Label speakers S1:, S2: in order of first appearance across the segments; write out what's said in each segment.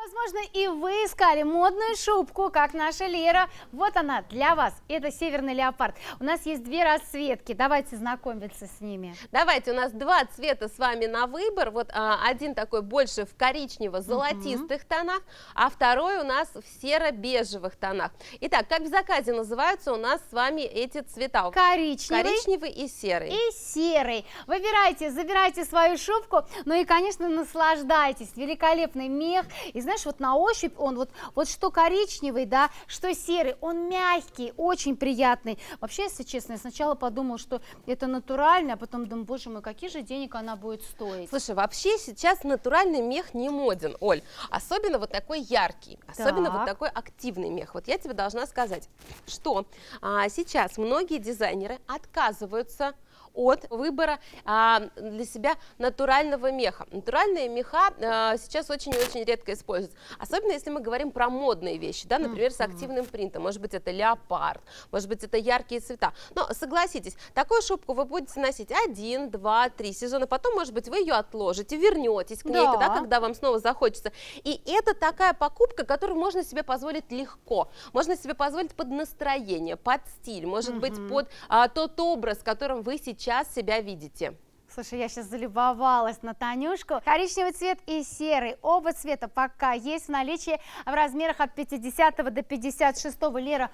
S1: Возможно, и вы искали модную шубку, как наша Лера. Вот она для вас. Это северный леопард. У нас есть две расцветки. Давайте знакомиться с ними.
S2: Давайте, у нас два цвета с вами на выбор. Вот а, один такой больше в коричнево-золотистых угу. тонах, а второй у нас в серо-бежевых тонах. Итак, как в заказе
S1: называются у нас с вами эти цвета? Коричневый. Коричневый
S2: и серый. И
S1: серый. Выбирайте, забирайте свою шубку. Ну и, конечно, наслаждайтесь. Великолепный мех. И, знаешь, вот на ощупь он вот, вот что коричневый, да, что серый, он мягкий, очень приятный. Вообще, если честно, я сначала подумал, что это натурально, а потом думаю, боже мой, какие же денег она будет стоить.
S2: Слушай, вообще сейчас натуральный мех не моден, Оль. Особенно вот такой яркий, особенно так. вот такой активный мех. Вот я тебе должна сказать, что а, сейчас многие дизайнеры отказываются от выбора а, для себя натурального меха. Натуральные меха а, сейчас очень-очень и редко используются, особенно если мы говорим про модные вещи, да, например, с активным принтом, может быть, это леопард, может быть, это яркие цвета. Но согласитесь, такую шубку вы будете носить один, два, три сезона, потом, может быть, вы ее отложите, вернетесь к ней да. тогда, когда вам снова захочется. И это такая покупка, которую можно себе позволить легко, можно себе позволить под настроение, под стиль, может угу. быть, под а, тот образ, которым вы сейчас сейчас себя видите?
S1: Слушай, я сейчас залюбовалась на Танюшку. Коричневый цвет и серый. Оба цвета пока есть в наличии в размерах от 50 до 56. Лера,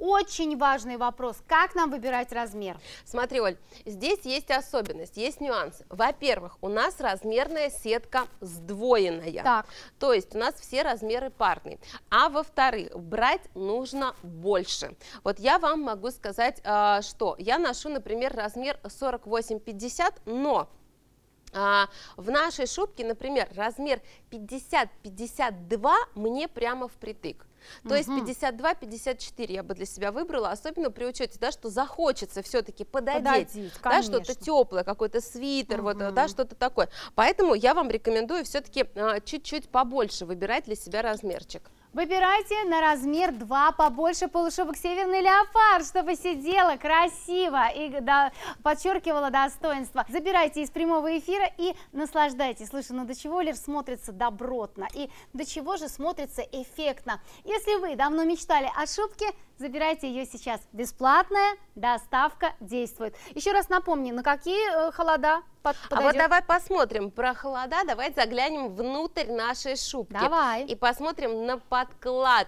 S1: очень важный вопрос, как нам выбирать размер? Смотри, Оль, здесь есть особенность,
S2: есть нюанс. Во-первых, у нас размерная сетка сдвоенная, так. то есть у нас все размеры парные. А во-вторых, брать нужно больше. Вот я вам могу сказать, а, что я ношу, например, размер 48-50, но а, в нашей шубке, например, размер 50-52 мне прямо впритык. То угу. есть 52-54 я бы для себя выбрала, особенно при учете, да, что захочется все-таки пододеть, да, что-то теплое, какой-то свитер, угу. вот, э, да, что-то такое. Поэтому я вам рекомендую все-таки а, чуть-чуть побольше выбирать для себя размерчик.
S1: Выбирайте на размер 2 побольше полушубок «Северный леопард», чтобы сидела красиво и да, подчеркивала достоинство. Забирайте из прямого эфира и наслаждайтесь. Слушай, ну до чего лишь смотрится добротно и до чего же смотрится эффектно. Если вы давно мечтали о шубке, забирайте ее сейчас. Бесплатная доставка действует. Еще раз напомню, на какие э,
S2: холода подойдет? А вот давай посмотрим про холода, давай заглянем внутрь нашей шубки. Давай. И посмотрим на подклад.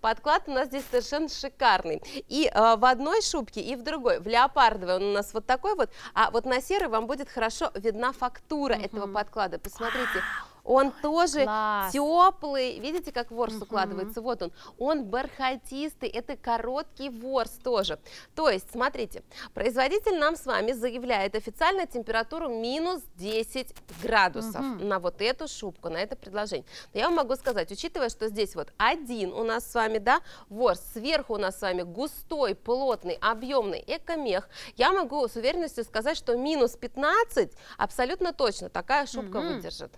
S2: Подклад у нас здесь совершенно шикарный. И э, в одной шубке, и в другой. В леопардовой он у нас вот такой вот, а вот на серой вам будет хорошо видна фактура угу. этого подклада. Посмотрите. Вау он Ой, тоже класс. теплый. Видите, как ворс угу. укладывается? Вот он. Он бархатистый. Это короткий ворс тоже. То есть, смотрите, производитель нам с вами заявляет официально температуру минус 10 градусов угу. на вот эту шубку, на это предложение. Но я вам могу сказать, учитывая, что здесь вот один у нас с вами, да, ворс, сверху у нас с вами густой, плотный, объемный экомех, я могу с уверенностью сказать, что минус 15 абсолютно точно такая шубка угу. выдержит.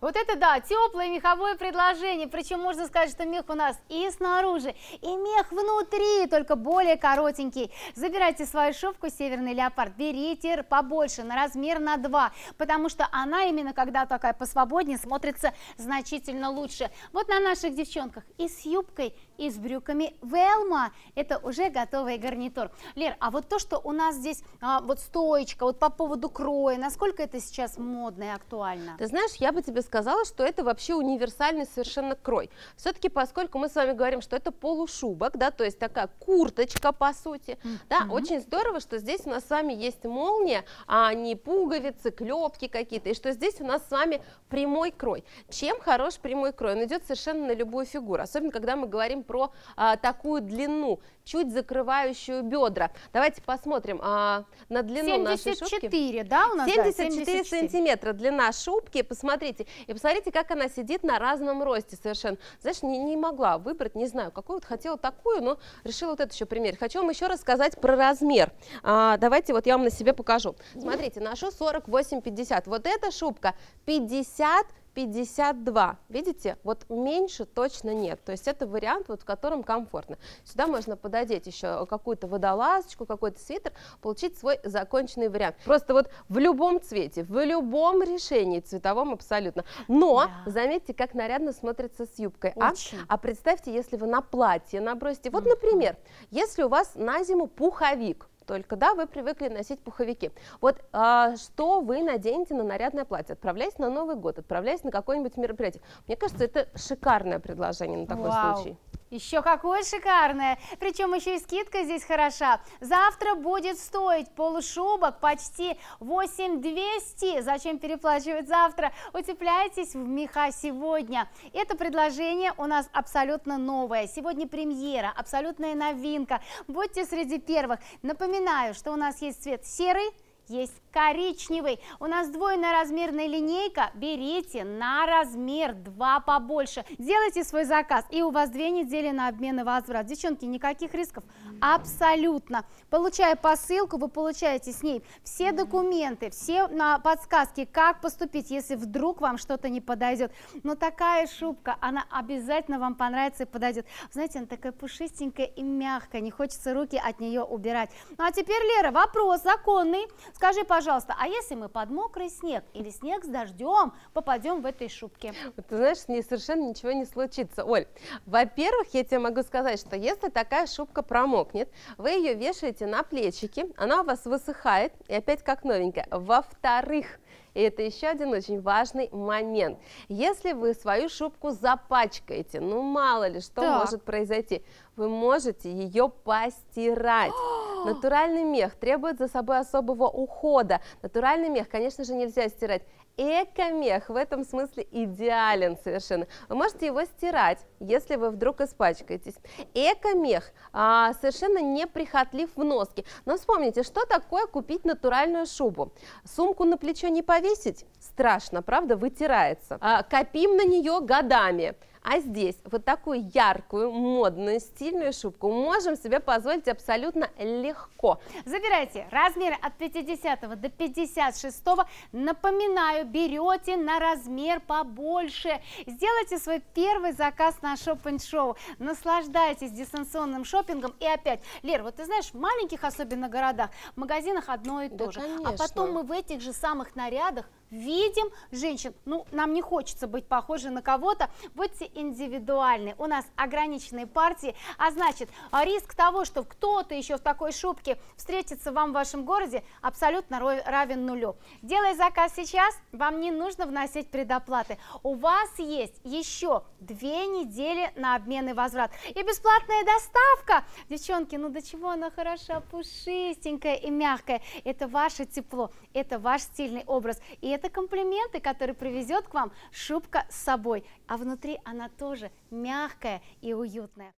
S1: Вот это да, теплое меховое предложение. Причем можно сказать, что мех у нас и снаружи, и мех внутри, только более коротенький. Забирайте свою шубку «Северный леопард», берите побольше, на размер на 2, потому что она именно когда такая посвободнее смотрится значительно лучше. Вот на наших девчонках и с юбкой, и с брюками Велма. Это уже готовый гарнитур. Лер, а вот то, что у нас здесь а, вот стоечка, вот по поводу кроя, насколько это сейчас модно и актуально? Ты знаешь, я бы тебе сказала, что это вообще универсальный
S2: совершенно крой. Все-таки, поскольку мы с вами говорим, что это полушубок, да, то есть такая курточка, по сути, mm -hmm. да, очень здорово, что здесь у нас с вами есть молния, а не пуговицы, клепки какие-то, и что здесь у нас с вами прямой крой. Чем хорош прямой крой? Он идет совершенно на любую фигуру, особенно когда мы говорим про а, такую длину, чуть закрывающую бедра. Давайте посмотрим а, на длину 74, нашей шубки. 74, да, у нас? 74, да, 74 сантиметра длина шубки. Посмотрите, дети. И посмотрите, как она сидит на разном росте совершенно. Знаешь, не, не могла выбрать, не знаю, какую вот хотела такую, но решила вот это еще пример. Хочу вам еще рассказать про размер. А, давайте вот я вам на себе покажу. Смотрите, ношу 48-50. Вот эта шубка 50 52. Видите, вот меньше точно нет. То есть это вариант, вот, в котором комфортно. Сюда можно пододеть еще какую-то водолазочку, какой-то свитер, получить свой законченный вариант. Просто вот в любом цвете, в любом решении цветовом абсолютно. Но да. заметьте, как нарядно смотрится с юбкой. А? а представьте, если вы на платье набросите. Вот, например, если у вас на зиму пуховик, только да, вы привыкли носить пуховики. Вот а, что вы наденете на нарядное платье? Отправляясь на Новый год, отправляясь на какое-нибудь мероприятие. Мне кажется, это шикарное предложение на такой Вау. случай.
S1: Еще какое шикарное! Причем еще и скидка здесь хороша. Завтра будет стоить полушубок почти 8200. Зачем переплачивать завтра? Утепляйтесь в меха сегодня. Это предложение у нас абсолютно новое. Сегодня премьера, абсолютная новинка. Будьте среди первых. Напоминаю, что у нас есть цвет серый, есть коричневый. У нас двойноразмерная линейка. Берите на размер 2 побольше. Делайте свой заказ, и у вас две недели на обмен и возврат. Девчонки, никаких рисков абсолютно. Получая посылку, вы получаете с ней все документы, все а, подсказки, как поступить, если вдруг вам что-то не подойдет. Но такая шубка, она обязательно вам понравится и подойдет. Знаете, она такая пушистенькая и мягкая, не хочется руки от нее убирать. Ну а теперь, Лера, вопрос законный. Скажи, пожалуйста, а если мы под мокрый снег или снег с дождем попадем в этой шубке? Вот,
S2: ты знаешь, мне совершенно ничего не случится. Оль, во-первых, я тебе могу сказать, что если такая шубка промокнет, вы ее вешаете на плечики, она у вас высыхает и опять как новенькая. Во-вторых, и это еще один очень важный момент. Если вы свою шубку запачкаете, ну мало ли что так. может произойти, вы можете ее постирать. Натуральный мех требует за собой особого ухода. Натуральный мех, конечно же, нельзя стирать. Эко-мех в этом смысле идеален совершенно. Вы можете его стирать, если вы вдруг испачкаетесь. Эко-мех а, совершенно неприхотлив в носке. Но вспомните, что такое купить натуральную шубу? Сумку на плечо не повесить? Страшно, правда? Вытирается. А, копим на нее годами. А здесь вот такую яркую, модную, стильную шубку можем себе позволить
S1: абсолютно легко. Забирайте размеры от 50 до 56. Напоминаю, берете на размер побольше. Сделайте свой первый заказ на шоппинг шоу Наслаждайтесь дистанционным шопингом. И опять, Лер, вот ты знаешь, в маленьких, особенно городах, магазинах одно и да, то же. А конечно. А потом мы в этих же самых нарядах видим женщин. Ну, нам не хочется быть похожи на кого-то. Будьте индивидуальны. У нас ограниченные партии, а значит, риск того, что кто-то еще в такой шубке встретится вам в вашем городе, абсолютно равен нулю. Делая заказ сейчас, вам не нужно вносить предоплаты. У вас есть еще две недели на обмен и возврат. И бесплатная доставка. Девчонки, ну до чего она хороша, пушистенькая и мягкая. Это ваше тепло, это ваш стильный образ, и это это комплименты, которые привезет к вам шубка с собой. А внутри она тоже мягкая и уютная.